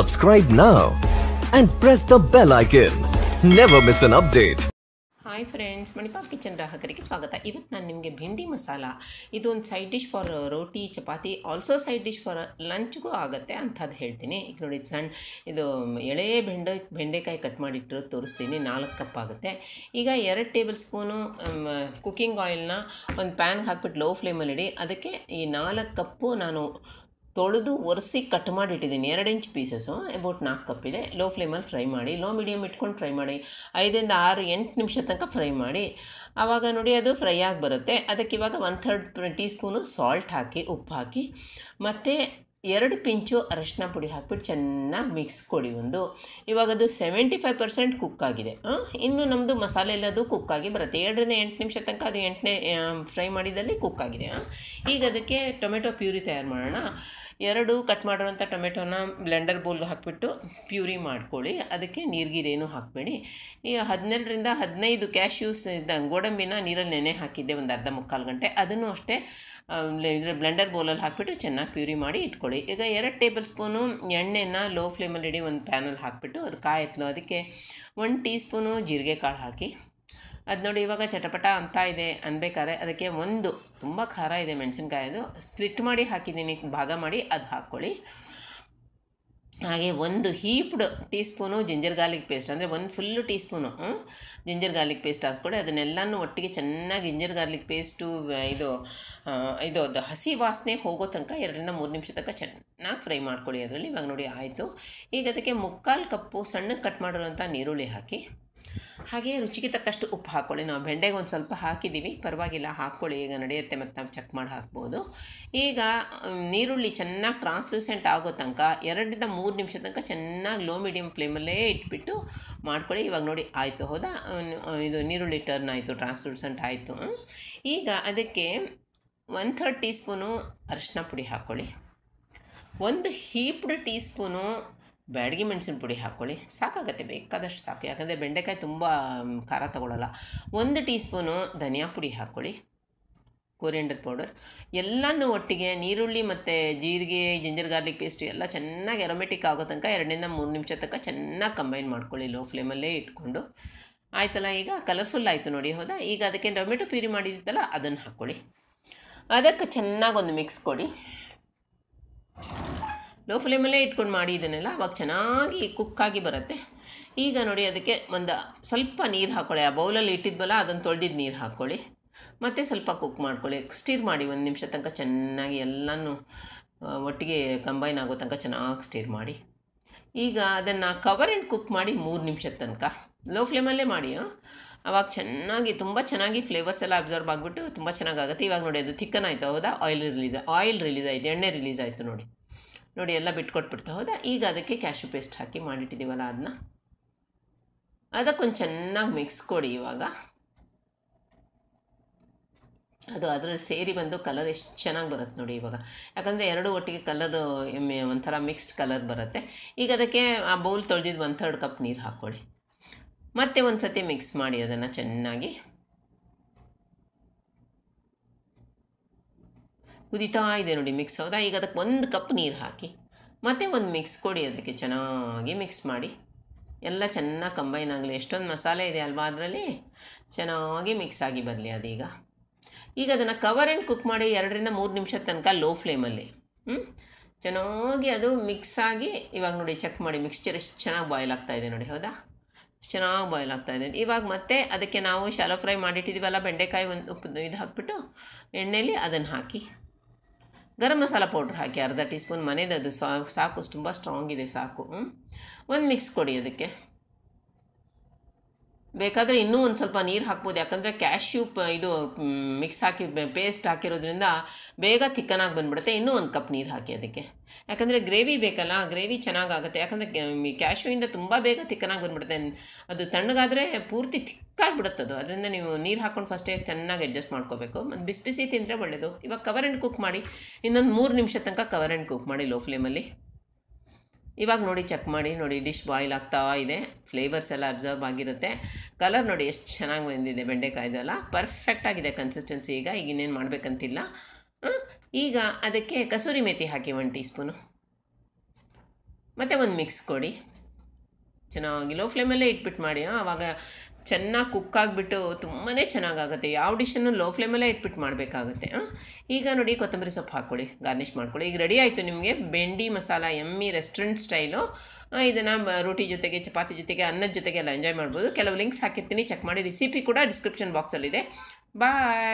Subscribe now and press the bell icon. Never miss an update. Hi friends Manipal kitchen ಗ್ರಾಹಕರಿಗೆ ಸ್ವಾಗತ ಇವತ್ತು ನಾನು ನಿಮಗೆ ಭಿಂಡಿ ಮಸಾಲ ಇದು ಒಂದು side dish for roti chapati also side dish for ಲಂಚ್ಗೂ ಆಗುತ್ತೆ ಅಂಥದ್ದು ಹೇಳ್ತೀನಿ ಈಗ ನೋಡಿ ಸಣ್ಣ ಇದು ಎಳೆ ಬೆಂಡೆ ಬೆಂಡೆಕಾಯಿ ಕಟ್ ಮಾಡಿಟ್ಟಿರೋದು ತೋರಿಸ್ತೀನಿ ನಾಲ್ಕು ಕಪ್ ಆಗುತ್ತೆ ಈಗ ಎರಡು ಟೇಬಲ್ ಸ್ಪೂನು ಕುಕ್ಕಿಂಗ್ ಆಯಿಲ್ನ ಒಂದು ಪ್ಯಾನ್ಗೆ ಹಾಕ್ಬಿಟ್ಟು ಲೋ ಫ್ಲೇಮಲ್ಲಿ ಇಡಿ ಅದಕ್ಕೆ ಈ ನಾಲ್ಕು ಕಪ್ಪು ನಾನು ತೊಳೆದು ಒರೆಸಿ ಕಟ್ ಮಾಡಿಟ್ಟಿದ್ದೀನಿ ಎರಡು ಇಂಚ್ ಪೀಸಸ್ಸು ಅಬೌಟ್ ನಾಲ್ಕು ಕಪ್ ಇದೆ ಲೋ ಫ್ಲೇಮಲ್ಲಿ ಫ್ರೈ ಮಾಡಿ ಲೋ ಮೀಡಿಯಮ್ ಇಟ್ಕೊಂಡು ಫ್ರೈ ಮಾಡಿ ಐದರಿಂದ ಆರು ಎಂಟು ನಿಮಿಷ ತನಕ ಫ್ರೈ ಮಾಡಿ ಆವಾಗ ನೋಡಿ ಅದು ಫ್ರೈ ಆಗಿ ಬರುತ್ತೆ ಅದಕ್ಕೆ ಇವಾಗ one third teaspoon salt ಹಾಕಿ ಉಪ್ಪು ಹಾಕಿ ಮತ್ತು ಎರಡು ಪಿಂಚು ಅರಶಿನ ಪುಡಿ ಹಾಕ್ಬಿಟ್ಟು ಚೆನ್ನಾಗಿ ಮಿಕ್ಸ್ ಕೊಡಿ ಒಂದು ಇವಾಗ ಅದು ಸೆವೆಂಟಿ ಫೈವ್ ಪರ್ಸೆಂಟ್ ಕುಕ್ ಆಗಿದೆ ಇನ್ನು ನಮ್ಮದು ಮಸಾಲೆ ಎಲ್ಲದು ಕುಕ್ ಆಗಿ ಬರುತ್ತೆ ಎರಡರಿಂದ ಎಂಟು ನಿಮಿಷ ತನಕ ಅದು ಎಂಟನೇ ಫ್ರೈ ಮಾಡಿದಲ್ಲಿ ಕುಕ್ ಆಗಿದೆ ಈಗ ಅದಕ್ಕೆ ಟೊಮೆಟೊ ಪ್ಯೂರಿ ತಯಾರು ಮಾಡೋಣ ಎರಡು ಕಟ್ ಮಾಡಿರೋಂಥ ಟೊಮೆಟೊನ ಬ್ಲೆಂಡರ್ ಬೌಲ್ಗೆ ಹಾಕಿಬಿಟ್ಟು ಪ್ಯೂರಿ ಮಾಡ್ಕೊಳ್ಳಿ ಅದಕ್ಕೆ ನೀರ್ಗಿರೇನು ಹಾಕಬೇಡಿ ಈ ಹದಿನೆರಡರಿಂದ ಹದಿನೈದು ಕ್ಯಾಶ್ಯೂಸ್ ಇದ್ದ ಗೋಡಂಬಿನ ನೀರಲ್ಲಿ ನೆನೆ ಹಾಕಿದ್ದೆ ಒಂದು ಅರ್ಧ ಮುಕ್ಕಾಲು ಗಂಟೆ ಅದನ್ನು ಅಷ್ಟೇ ಇದರ ಬ್ಲೆಂಡರ್ ಬೌಲಲ್ಲಿ ಹಾಕಿಬಿಟ್ಟು ಚೆನ್ನಾಗಿ ಪ್ಯೂರಿ ಮಾಡಿ ಇಟ್ಕೊಳ್ಳಿ ಈಗ ಎರಡು ಟೇಬಲ್ ಸ್ಪೂನು ಎಣ್ಣೆನ ಲೋ ಫ್ಲೇಮಲ್ಲಿ ಇಡಿ ಒಂದು ಪ್ಯಾನಲ್ಲಿ ಹಾಕಿಬಿಟ್ಟು ಅದು ಕಾಯಿತ್ಲು ಅದಕ್ಕೆ ಒಂದು ಟೀ ಸ್ಪೂನು ಜೀರಿಗೆ ಕಾಳು ಹಾಕಿ ಅದು ನೋಡಿ ಇವಾಗ ಚಟಪಟ ಅಂತ ಇದೆ ಅನ್ಬೇಕಾದ್ರೆ ಅದಕ್ಕೆ ಒಂದು ತುಂಬ ಖಾರ ಇದೆ ಮೆಣಸಿನ್ಕಾಯಿದು ಸ್ಲಿಟ್ ಮಾಡಿ ಹಾಕಿದ್ದೀನಿ ಭಾಗ ಮಾಡಿ ಅದು ಹಾಕ್ಕೊಳ್ಳಿ ಹಾಗೆ ಒಂದು heaped teaspoon ginger garlic paste ಅಂದರೆ ಒಂದು full teaspoon ginger garlic paste ಹಾಕ್ಕೊಳ್ಳಿ ಅದನ್ನೆಲ್ಲನೂ ಒಟ್ಟಿಗೆ ಚೆನ್ನಾಗಿ ಜಿಂಜರ್ ಗಾರ್ಲಿಕ್ ಪೇಸ್ಟು ಇದು ಇದು ಅದು ಹಸಿ ವಾಸನೆ ಹೋಗೋ ತನಕ ಎರಡರಿಂದ ಮೂರು ನಿಮಿಷ ತನಕ ಚೆನ್ನಾಗಿ ಫ್ರೈ ಮಾಡ್ಕೊಳ್ಳಿ ಅದರಲ್ಲಿ ಇವಾಗ ನೋಡಿ ಆಯಿತು ಈಗ ಅದಕ್ಕೆ ಮುಕ್ಕಾಲು ಕಪ್ಪು ಸಣ್ಣಗೆ ಕಟ್ ಮಾಡಿರುವಂಥ ನೀರುಳ್ಳಿ ಹಾಕಿ ಹಾಗೆ ರುಚಿಗೆ ತಕ್ಕಷ್ಟು ಉಪ್ಪು ಹಾಕ್ಕೊಳ್ಳಿ ನಾವು ಬೆಂಡೆಗೆ ಒಂದು ಸ್ವಲ್ಪ ಹಾಕಿದ್ದೀವಿ ಪರವಾಗಿಲ್ಲ ಹಾಕ್ಕೊಳ್ಳಿ ಈಗ ನಡೆಯುತ್ತೆ ಮತ್ತು ನಾವು ಚೆಕ್ ಮಾಡಿ ಹಾಕ್ಬೋದು ಈಗ ನೀರುಳ್ಳಿ ಚೆನ್ನಾಗಿ ಟ್ರಾನ್ಸ್ಲೂಸೆಂಟ್ ಆಗೋ ತನಕ ಎರಡರಿಂದ ಮೂರು ನಿಮಿಷ ತನಕ ಚೆನ್ನಾಗಿ ಲೋ ಮೀಡಿಯಂ ಫ್ಲೇಮಲ್ಲೇ ಇಟ್ಬಿಟ್ಟು ಮಾಡ್ಕೊಳ್ಳಿ ಇವಾಗ ನೋಡಿ ಆಯಿತು ಹೌದಾ ಇದು ನೀರುಳ್ಳಿ ಟರ್ನ್ ಆಯಿತು ಟ್ರಾನ್ಸ್ಲೂಸೆಂಟ್ ಆಯಿತು ಈಗ ಅದಕ್ಕೆ ಒನ್ ಥರ್ಡ್ ಟೀ ಸ್ಪೂನು ಅರಶಿನ ಪುಡಿ ಹಾಕ್ಕೊಳ್ಳಿ ಒಂದು ಹೀಪ್ಡ್ ಟೀ ಸ್ಪೂನು ಬ್ಯಾಡಗಿ ಮೆಣಸಿನ ಪುಡಿ ಹಾಕ್ಕೊಳ್ಳಿ ಸಾಕಾಗತ್ತೆ ಬೇಕಾದಷ್ಟು ಸಾಕು ಯಾಕಂದರೆ ಬೆಂಡೆಕಾಯಿ ತುಂಬ ಖಾರ ತಗೊಳ್ಳಲ್ಲ ಒಂದು ಟೀ ಸ್ಪೂನು ಧನಿಯಾ ಪುಡಿ ಹಾಕ್ಕೊಳ್ಳಿ ಕೋರಿಯಂಡರ್ ಪೌಡರ್ ಎಲ್ಲನೂ ಒಟ್ಟಿಗೆ ನೀರುಳ್ಳಿ ಮತ್ತು ಜೀರಿಗೆ ಜಿಂಜರ್ ಗಾರ್ಲಿಕ್ ಪೇಸ್ಟ್ ಎಲ್ಲ ಚೆನ್ನಾಗಿ ಅರೋಮೆಟಿಕ್ ಆಗೋ ತನಕ ಎರಡರಿಂದ ಮೂರು ನಿಮಿಷ ತನಕ ಚೆನ್ನಾಗಿ ಕಂಬೈನ್ ಮಾಡ್ಕೊಳ್ಳಿ ಲೋ ಫ್ಲೇಮಲ್ಲೇ ಇಟ್ಕೊಂಡು ಆಯಿತಲ್ಲ ಈಗ ಕಲರ್ಫುಲ್ ಆಯಿತು ನೋಡಿ ಹೌದಾ ಈಗ ಅದಕ್ಕೆ ಟೊಮೆಟೊ ಪ್ಯೂರಿ ಮಾಡಿದ್ದಲ್ಲ ಅದನ್ನು ಹಾಕ್ಕೊಳ್ಳಿ ಅದಕ್ಕೆ ಚೆನ್ನಾಗಿ ಒಂದು ಮಿಕ್ಸ್ ಕೊಡಿ ಲೋ ಫ್ಲೇಮಲ್ಲೇ ಇಟ್ಕೊಂಡು ಮಾಡಿ ಇದನ್ನೆಲ್ಲ ಅವಾಗ ಚೆನ್ನಾಗಿ ಕುಕ್ಕಾಗಿ ಬರುತ್ತೆ ಈಗ ನೋಡಿ ಅದಕ್ಕೆ ಒಂದು ಸ್ವಲ್ಪ ನೀರು ಹಾಕ್ಕೊಳ್ಳಿ ಆ ಬೌಲಲ್ಲಿ ಇಟ್ಟಿದ್ವಲ್ಲ ಅದನ್ನು ತೊಳ್ದಿದ್ದು ನೀರು ಹಾಕ್ಕೊಳ್ಳಿ ಮತ್ತು ಸ್ವಲ್ಪ ಕುಕ್ ಮಾಡ್ಕೊಳ್ಳಿ ಸ್ಟೀರ್ ಮಾಡಿ ಒಂದು ನಿಮಿಷ ತನಕ ಚೆನ್ನಾಗಿ ಎಲ್ಲನೂ ಒಟ್ಟಿಗೆ ಕಂಬೈನ್ ಆಗೋ ತನಕ ಚೆನ್ನಾಗಿ ಸ್ಟೀರ್ ಮಾಡಿ ಈಗ ಅದನ್ನು ಕವರ್ ಆ್ಯಂಡ್ ಕುಕ್ ಮಾಡಿ ಮೂರು ನಿಮಿಷದ ತನಕ ಲೋ ಫ್ಲೇಮಲ್ಲೇ ಮಾಡಿ ಅವಾಗ ಚೆನ್ನಾಗಿ ತುಂಬ ಚೆನ್ನಾಗಿ ಫ್ಲೇವರ್ಸ್ ಎಲ್ಲ ಅಬ್ಸರ್ವ್ ಆಗಿಬಿಟ್ಟು ತುಂಬ ಚೆನ್ನಾಗಾಗುತ್ತೆ ಇವಾಗ ನೋಡಿ ಅದು ಥಿಕ್ಕನ್ ಆಯಿತು ಹೌದಾ ಆಯಿಲ್ ರಿಲೀಸ್ ಆಯಿಲ್ ರಿಲೀಸ್ ಆಯಿತು ಎಣ್ಣೆ ರಿಲೀಸ್ ಆಯಿತು ನೋಡಿ ನೋಡಿ ಎಲ್ಲ ಬಿಟ್ಕೊಟ್ಬಿಡ್ತಾ ಹೌದಾ ಈಗ ಅದಕ್ಕೆ ಕ್ಯಾಶು ಪೇಸ್ಟ್ ಹಾಕಿ ಮಾಡಿಟ್ಟಿದ್ದೀವಲ್ಲ ಅದನ್ನ ಅದಕ್ಕೊಂದು ಚೆನ್ನಾಗಿ ಮಿಕ್ಸ್ ಕೊಡಿ ಇವಾಗ ಅದು ಅದರಲ್ಲಿ ಸೇರಿ ಬಂದು ಕಲರ್ ಎಷ್ಟು ಚೆನ್ನಾಗಿ ಬರುತ್ತೆ ನೋಡಿ ಇವಾಗ ಯಾಕಂದರೆ ಎರಡು ಒಟ್ಟಿಗೆ ಕಲರು ಒಂಥರ ಮಿಕ್ಸ್ಡ್ ಕಲರ್ ಬರುತ್ತೆ ಈಗ ಅದಕ್ಕೆ ಆ ಬೌಲ್ ತೊಳೆದಿದ್ದು ಒಂದು ಥರ್ಡ್ ಕಪ್ ನೀರು ಹಾಕ್ಕೊಳ್ಳಿ ಮತ್ತೆ ಒಂದು ಸತಿ ಮಿಕ್ಸ್ ಮಾಡಿ ಅದನ್ನು ಚೆನ್ನಾಗಿ ಕುದಿತಾ ಇದೆ ನೋಡಿ ಮಿಕ್ಸ್ ಹೌದಾ ಈಗ ಅದಕ್ಕೆ ಒಂದು ಕಪ್ ನೀರು ಹಾಕಿ ಮತ್ತೆ ಒಂದು ಮಿಕ್ಸ್ ಕೊಡಿ ಅದಕ್ಕೆ ಚೆನ್ನಾಗಿ ಮಿಕ್ಸ್ ಮಾಡಿ ಎಲ್ಲ ಚೆನ್ನಾಗಿ ಕಂಬೈನ್ ಆಗಲಿ ಎಷ್ಟೊಂದು ಮಸಾಲೆ ಇದೆ ಅಲ್ವಾ ಅದರಲ್ಲಿ ಚೆನ್ನಾಗಿ ಮಿಕ್ಸ್ ಆಗಿ ಬರಲಿ ಅದೀಗ ಈಗ ಅದನ್ನು ಕವರ್ ಆ್ಯಂಡ್ ಕುಕ್ ಮಾಡಿ ಎರಡರಿಂದ ಮೂರು ನಿಮಿಷದ ತನಕ ಲೋ ಫ್ಲೇಮಲ್ಲಿ ಹ್ಞೂ ಚೆನ್ನಾಗಿ ಅದು ಮಿಕ್ಸ್ ಆಗಿ ಇವಾಗ ನೋಡಿ ಚೆಕ್ ಮಾಡಿ ಮಿಕ್ಸ್ಚರ್ ಎಷ್ಟು ಚೆನ್ನಾಗಿ ಬಾಯ್ಲ್ ಆಗ್ತಾ ಇದೆ ನೋಡಿ ಹೌದಾ ಚೆನ್ನಾಗಿ ಬಾಯ್ಲ್ ಆಗ್ತಾ ಇದೆ ಇವಾಗ ಮತ್ತೆ ಅದಕ್ಕೆ ನಾವು ಶಾಲೋ ಫ್ರೈ ಮಾಡಿಟ್ಟಿದ್ದೀವಲ್ಲ ಬೆಂಡೆಕಾಯಿ ಒಂದು ಉಪ್ಪು ಇದು ಹಾಕ್ಬಿಟ್ಟು ಎಣ್ಣೆಯಲ್ಲಿ ಅದನ್ನು ಹಾಕಿ ಗರಂ ಮಸಾಲ ಪೌಡ್ರ್ ಹಾಕಿ ಅರ್ಧ ಟೀ ಸ್ಪೂನ್ ಮನೇದದು ಸಾಕು ತುಂಬ ಸ್ಟ್ರಾಂಗ್ ಇದೆ ಸಾಕು ಒಂದು ಮಿಕ್ಸ್ ಕೊಡಿ ಅದಕ್ಕೆ ಬೇಕಾದರೆ ಇನ್ನೂ ಒಂದು ಸ್ವಲ್ಪ ನೀರು ಹಾಕ್ಬೋದು ಯಾಕಂದರೆ ಕ್ಯಾಶ್ಯೂ ಪ ಇದು ಮಿಕ್ಸ್ ಹಾಕಿ ಪೇಸ್ಟ್ ಹಾಕಿರೋದ್ರಿಂದ ಬೇಗ ತಿಕ್ಕನಾಗಿ ಬಂದ್ಬಿಡುತ್ತೆ ಇನ್ನೂ ಒಂದು ಕಪ್ ನೀರು ಹಾಕಿ ಅದಕ್ಕೆ ಯಾಕಂದರೆ ಗ್ರೇವಿ ಬೇಕಲ್ಲ ಗ್ರೇವಿ ಚೆನ್ನಾಗಾಗುತ್ತೆ ಯಾಕಂದರೆ ಕ್ಯಾಶ್ಯೂಯಿಂದ ತುಂಬ ಬೇಗ ಥಿಕ್ಕನಾಗಿ ಬಂದ್ಬಿಡುತ್ತೆ ಅದು ತಣ್ಣಗಾದರೆ ಪೂರ್ತಿ ತಿಕ್ಕಾಗಿ ಅದು ಅದರಿಂದ ನೀವು ನೀರು ಹಾಕ್ಕೊಂಡು ಫಸ್ಟೇ ಚೆನ್ನಾಗಿ ಅಡ್ಜಸ್ಟ್ ಮಾಡ್ಕೋಬೇಕು ಮತ್ತು ಬಿಸಿ ಬಿಸಿ ತಿಂದರೆ ಒಳ್ಳೆಯದು ಇವಾಗ ಕವರ್ ಆ್ಯಂಡ್ ಕುಕ್ ಮಾಡಿ ಇನ್ನೊಂದು ಮೂರು ನಿಮಿಷ ತನಕ ಕವರ್ ಆ್ಯಂಡ್ ಕುಕ್ ಮಾಡಿ ಲೋ ಫ್ಲೇಮಲ್ಲಿ ಇವಾಗ ನೋಡಿ ಚೆಕ್ ಮಾಡಿ ನೋಡಿ ಡಿಶ್ ಬಾಯ್ಲ್ ಆಗ್ತಾ ಇದೆ ಫ್ಲೇವರ್ಸ್ ಎಲ್ಲ ಅಬ್ಸರ್ವ್ ಆಗಿರುತ್ತೆ ಕಲರ್ ನೋಡಿ ಎಷ್ಟು ಚೆನ್ನಾಗಿ ಬಂದಿದೆ ಬೆಂಡೆಕಾಯ್ದೆಲ್ಲ ಪರ್ಫೆಕ್ಟಾಗಿದೆ ಕನ್ಸಿಸ್ಟೆನ್ಸಿ ಈಗ ಈಗ ಇನ್ನೇನು ಮಾಡಬೇಕಂತಿಲ್ಲ ಈಗ ಅದಕ್ಕೆ ಕಸೂರಿ ಮೇಥಿ ಹಾಕಿ ಒಂದು ಟೀ ಸ್ಪೂನು ಮತ್ತು ಒಂದು ಮಿಕ್ಸ್ ಕೊಡಿ ಚೆನ್ನಾಗಿ ಲೋ ಫ್ಲೇಮಲ್ಲೇ ಇಟ್ಬಿಟ್ಟು ಮಾಡಿ ಆವಾಗ ಚೆನ್ನಾಗಿ ಕುಕ್ ಆಗಿಬಿಟ್ಟು ತುಂಬಾ ಚೆನ್ನಾಗಾಗುತ್ತೆ ಯಾವ ಡಿಶನ್ನು ಲೋ ಫ್ಲೇಮಲ್ಲೇ ಇಟ್ಬಿಟ್ಟು ಮಾಡಬೇಕಾಗುತ್ತೆ ಈಗ ನೋಡಿ ಕೊತ್ತಂಬರಿ ಸೊಪ್ಪು ಹಾಕ್ಕೊಳ್ಳಿ ಗಾರ್ನಿಷ್ ಮಾಡ್ಕೊಳ್ಳಿ ಈಗ ರೆಡಿ ಆಯಿತು ನಿಮಗೆ ಬೆಂಡಿ ಮಸಾಲ ಎಮ್ಮಿ ರೆಸ್ಟೋರೆಂಟ್ ಸ್ಟೈಲು ಇದನ್ನು ರೋಟಿ ಜೊತೆಗೆ ಚಪಾತಿ ಜೊತೆಗೆ ಅನ್ನದ ಜೊತೆಗೆ ಎಲ್ಲ ಎಂಜಾಯ್ ಮಾಡ್ಬೋದು ಕೆಲವು ಲಿಂಕ್ಸ್ ಹಾಕಿರ್ತೀನಿ ಚೆಕ್ ಮಾಡಿ ರೆಸಿಪಿ ಕೂಡ ಡಿಸ್ಕ್ರಿಪ್ಷನ್ ಬಾಕ್ಸಲ್ಲಿದೆ ಬಾಯ್